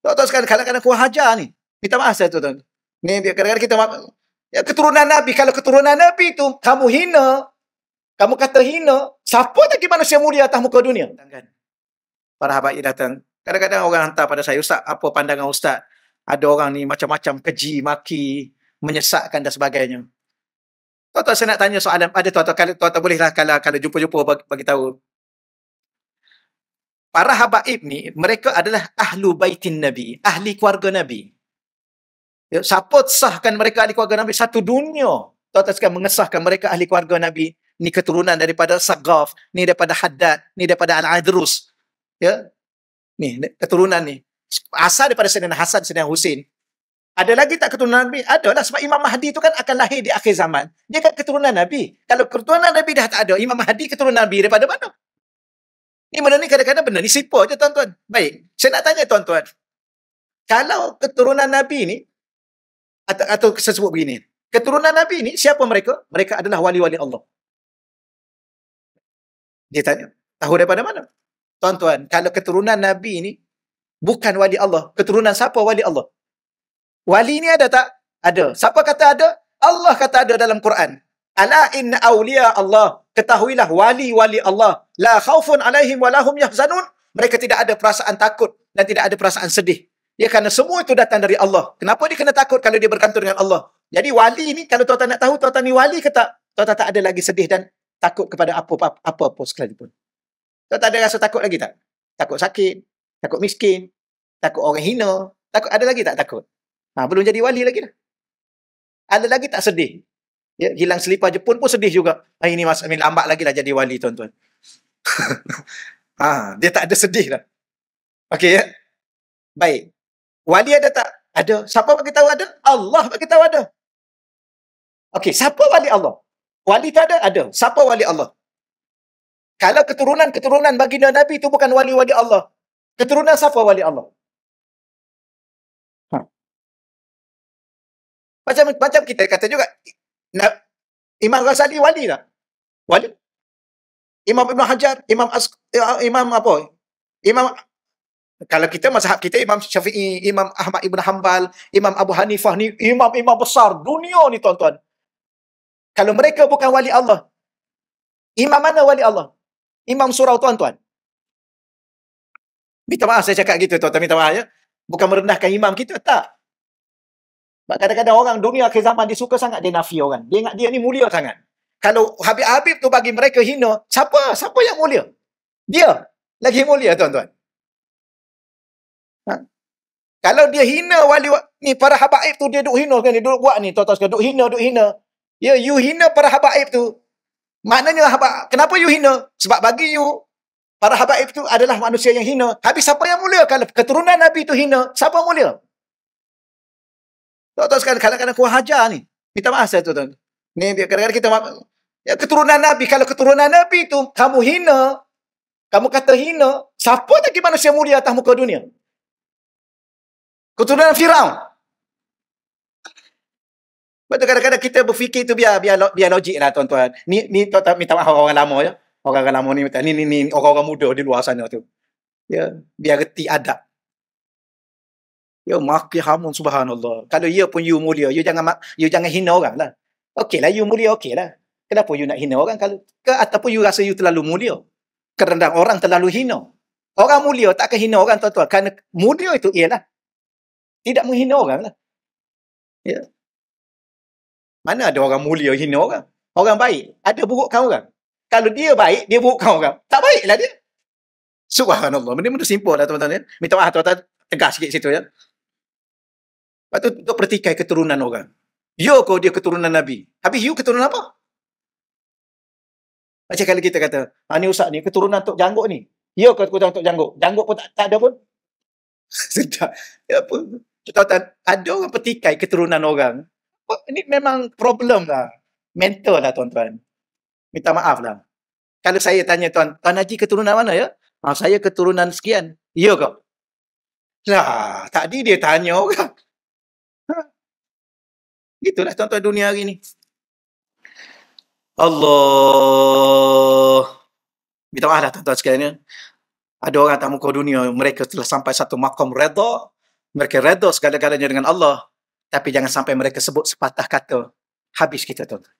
Tuan-tuan sekarang, kadang-kadang kurang hajar ni. Minta maaf saya tuan-tuan. Ni kadang-kadang kita maaf. Ya, keturunan Nabi. Kalau keturunan Nabi tu, kamu hina. Kamu kata hina. Siapa lagi manusia mulia atas muka dunia? Para habaib yang datang. Kadang-kadang orang hantar pada saya, Ustaz, apa pandangan Ustaz? Ada orang ni macam-macam keji, maki, menyesatkan dan sebagainya. Tuan-tuan, saya nak tanya soalan. Ada tuan-tuan, tuan-tuan bolehlah kalau, kalau jumpa-jumpa bagi, bagi tahu para habaib ni mereka adalah ahlu baitin nabi ahli keluarga nabi ya, siapa sahkan mereka ahli keluarga nabi satu dunia tuan-tuan sekalian mengesahkan mereka ahli keluarga nabi ni keturunan daripada Sagaf, ni daripada Haddad, ni daripada Al-Adrus. Ya? Ni, keturunan ni. Asal daripada Sayyidina Hasan, Sayyidina Husin. Ada lagi tak keturunan Nabi? Ada lah. Sebab Imam Mahdi tu kan akan lahir di akhir zaman. Dia kan keturunan Nabi. Kalau keturunan Nabi dah tak ada, Imam Mahdi keturunan Nabi daripada mana? Ini benda ni kadang-kadang benda ni sipa je tuan-tuan. Baik. Saya nak tanya tuan-tuan. Kalau keturunan Nabi ni, atau, atau saya sebut begini. Keturunan Nabi ni, siapa mereka? Mereka adalah wali-wali Allah. Dia tanya, tahu daripada mana? Tuan-tuan, kalau keturunan Nabi ni bukan wali Allah, keturunan siapa wali Allah? Wali ni ada tak? Ada. Siapa kata ada? Allah kata ada dalam Quran ala inna awliya Allah ketahuilah wali-wali Allah la khaufun alaihim walahum yahzanun mereka tidak ada perasaan takut dan tidak ada perasaan sedih ya kerana semua itu datang dari Allah kenapa dia kena takut kalau dia bergantung dengan Allah jadi wali ni kalau tuan-tuan nak tahu tuan-tuan ni wali ke tak tuan-tuan tak ada lagi sedih dan takut kepada apa apa, apa, apa sekalipun tuan-tuan ada rasa takut lagi tak takut sakit takut miskin takut orang hina takut ada lagi tak takut ha, belum jadi wali lagi dah ada lagi tak sedih Ya, hilang selipar Jepun pun sedih juga. Ha, ini Mas ini lambat lagi lah jadi wali tuan-tuan. ha, dia tak ada sedih lah. Okey ya. Baik. Wali ada tak? Ada. Siapa bagi tahu ada? Allah bagi tahu ada. Okey, siapa wali Allah? Wali tak ada? Ada. Siapa wali Allah? Kalau keturunan-keturunan bagi Nabi itu bukan wali-wali Allah. Keturunan siapa wali Allah? Ha. Macam macam kita kata juga, Nah, Imam Ghazali wali tak? Wali. Imam Ibn Hajar, Imam As eh, ah, Imam apa? Imam kalau kita mazhab kita Imam Syafi'i, Imam Ahmad Ibn Hanbal, Imam Abu Hanifah ni imam-imam besar dunia ni tuan-tuan. Kalau mereka bukan wali Allah, imam mana wali Allah? Imam surau tuan-tuan. Minta maaf saya cakap gitu tuan-tuan, minta maaf ya. Bukan merendahkan imam kita, tak. Sebab kadang-kadang orang dunia akhir zaman dia suka sangat dia nafi orang. Dia ingat dia ni mulia sangat. Kalau Habib-Habib tu bagi mereka hina, siapa? Siapa yang mulia? Dia lagi mulia tuan-tuan. Ha? Kalau dia hina wali ni para habaib tu dia duk hina kan dia duk buat ni tuan-tuan sekalian duk hina duk hina. Ya you hina para habaib tu. Maknanya haba, kenapa you hina? Sebab bagi you para habaib tu adalah manusia yang hina. Habis siapa yang mulia kalau keturunan Nabi tu hina, siapa mulia? Tak tahu sekarang, kadang-kadang kuah hajar ni. Minta maaf saya tu tuan Ni dia kadang-kadang kita maaf. Ya, keturunan Nabi. Kalau keturunan Nabi tu, kamu hina. Kamu kata hina. Siapa lagi manusia mulia atas muka dunia? Keturunan Fir'aun. Betul kadang-kadang kita berfikir tu biar biar biar logik lah tuan-tuan. Ni ni tuan-tuan minta maaf orang-orang lama ya. Orang-orang lama ni ni ni, ni orang-orang muda di luar sana tu. Ya, biar reti adab. Ya maki hamun subhanallah. Kalau ya pun you mulia, you jangan you jangan hina orang lah. Okey lah, you mulia okey lah. Kenapa you nak hina orang kalau ke ataupun you rasa you terlalu mulia? Kerana orang terlalu hina. Orang mulia tak akan hina orang tuan-tuan. Kerana mulia itu ialah. Tidak menghina orang lah. Ya. Mana ada orang mulia hina orang? Orang baik. Ada burukkan orang. Kalau dia baik, dia burukkan orang. Tak baiklah dia. Subhanallah. Benda-benda simple lah tuan-tuan. Ya. Minta maaf tuan-tuan. Tegas sikit situ ya. Lepas tu untuk pertikai keturunan orang. Yo kau dia keturunan Nabi. Habis you keturunan apa? Macam kalau kita kata, ah, ni usah ni, keturunan Tok Janggok ni. Yo kau keturunan Tok Janggok. Janggok pun tak, tak ada pun. Sedap. Ya apa? Tahu tak, ada orang pertikai keturunan orang. Oh, ini memang problem lah. Mental lah tuan-tuan. Minta maaf lah. Kalau saya tanya tuan, Tuan Haji keturunan mana ya? Ah, saya keturunan sekian. Yo kau. Lah, tadi dia tanya orang. Itulah tuan-tuan dunia hari ni. Allah. Minta maaf lah tuan-tuan sekalian. Ya. Ada orang tak muka dunia, mereka telah sampai satu makam redha. Mereka redha segala-galanya dengan Allah. Tapi jangan sampai mereka sebut sepatah kata. Habis kita tuan-tuan.